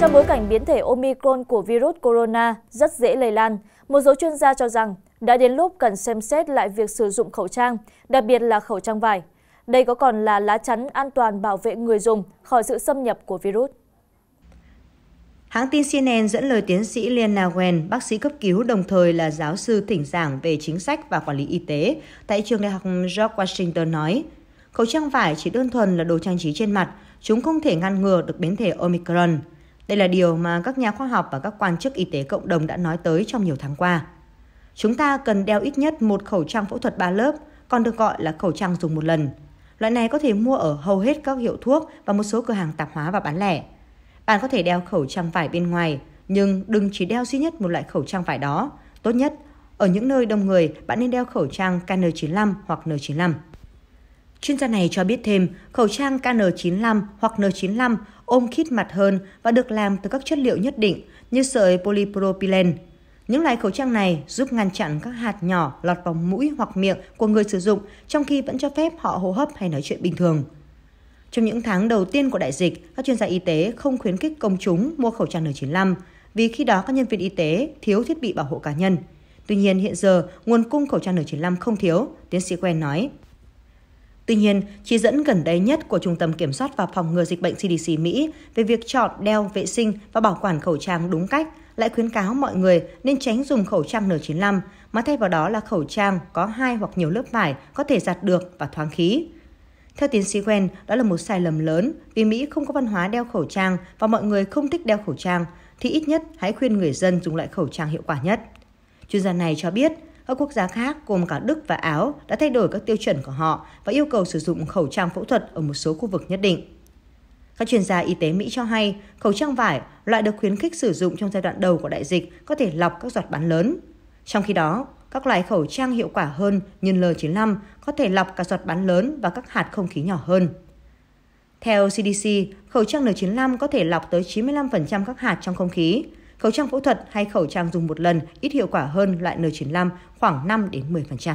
trong bối cảnh biến thể omicron của virus corona rất dễ lây lan một số chuyên gia cho rằng đã đến lúc cần xem xét lại việc sử dụng khẩu trang đặc biệt là khẩu trang vải đây có còn là lá chắn an toàn bảo vệ người dùng khỏi sự xâm nhập của virus Hãng tin CNN dẫn lời tiến sĩ Lena Wen, bác sĩ cấp cứu đồng thời là giáo sư thỉnh giảng về chính sách và quản lý y tế tại trường đại học George Washington nói, khẩu trang vải chỉ đơn thuần là đồ trang trí trên mặt, chúng không thể ngăn ngừa được biến thể Omicron. Đây là điều mà các nhà khoa học và các quan chức y tế cộng đồng đã nói tới trong nhiều tháng qua. Chúng ta cần đeo ít nhất một khẩu trang phẫu thuật 3 lớp, còn được gọi là khẩu trang dùng một lần. Loại này có thể mua ở hầu hết các hiệu thuốc và một số cửa hàng tạp hóa và bán lẻ. Bạn có thể đeo khẩu trang vải bên ngoài, nhưng đừng chỉ đeo duy nhất một loại khẩu trang vải đó. Tốt nhất, ở những nơi đông người, bạn nên đeo khẩu trang KN95 hoặc N95. Chuyên gia này cho biết thêm, khẩu trang KN95 hoặc N95 ôm khít mặt hơn và được làm từ các chất liệu nhất định như sợi polypropylene. Những loại khẩu trang này giúp ngăn chặn các hạt nhỏ lọt vào mũi hoặc miệng của người sử dụng trong khi vẫn cho phép họ hô hấp hay nói chuyện bình thường. Trong những tháng đầu tiên của đại dịch, các chuyên gia y tế không khuyến khích công chúng mua khẩu trang N95 vì khi đó các nhân viên y tế thiếu thiết bị bảo hộ cá nhân. Tuy nhiên hiện giờ, nguồn cung khẩu trang N95 không thiếu, tiến sĩ Quen nói. Tuy nhiên, chỉ dẫn gần đây nhất của Trung tâm Kiểm soát và Phòng ngừa Dịch bệnh CDC Mỹ về việc chọn, đeo, vệ sinh và bảo quản khẩu trang đúng cách lại khuyến cáo mọi người nên tránh dùng khẩu trang N95, mà thay vào đó là khẩu trang có hai hoặc nhiều lớp vải có thể giặt được và thoáng khí. Theo tiến sĩ Wen, đó là một sai lầm lớn vì Mỹ không có văn hóa đeo khẩu trang và mọi người không thích đeo khẩu trang, thì ít nhất hãy khuyên người dân dùng loại khẩu trang hiệu quả nhất. Chuyên gia này cho biết, các quốc gia khác gồm cả Đức và Áo đã thay đổi các tiêu chuẩn của họ và yêu cầu sử dụng khẩu trang phẫu thuật ở một số khu vực nhất định. Các chuyên gia y tế Mỹ cho hay khẩu trang vải, loại được khuyến khích sử dụng trong giai đoạn đầu của đại dịch, có thể lọc các giọt bắn lớn. Trong khi đó, các loại khẩu trang hiệu quả hơn như N95 có thể lọc cả giọt bắn lớn và các hạt không khí nhỏ hơn. Theo CDC, khẩu trang N95 có thể lọc tới 95% các hạt trong không khí, khẩu trang phẫu thuật hay khẩu trang dùng một lần ít hiệu quả hơn loại N95 khoảng 5 đến 10%.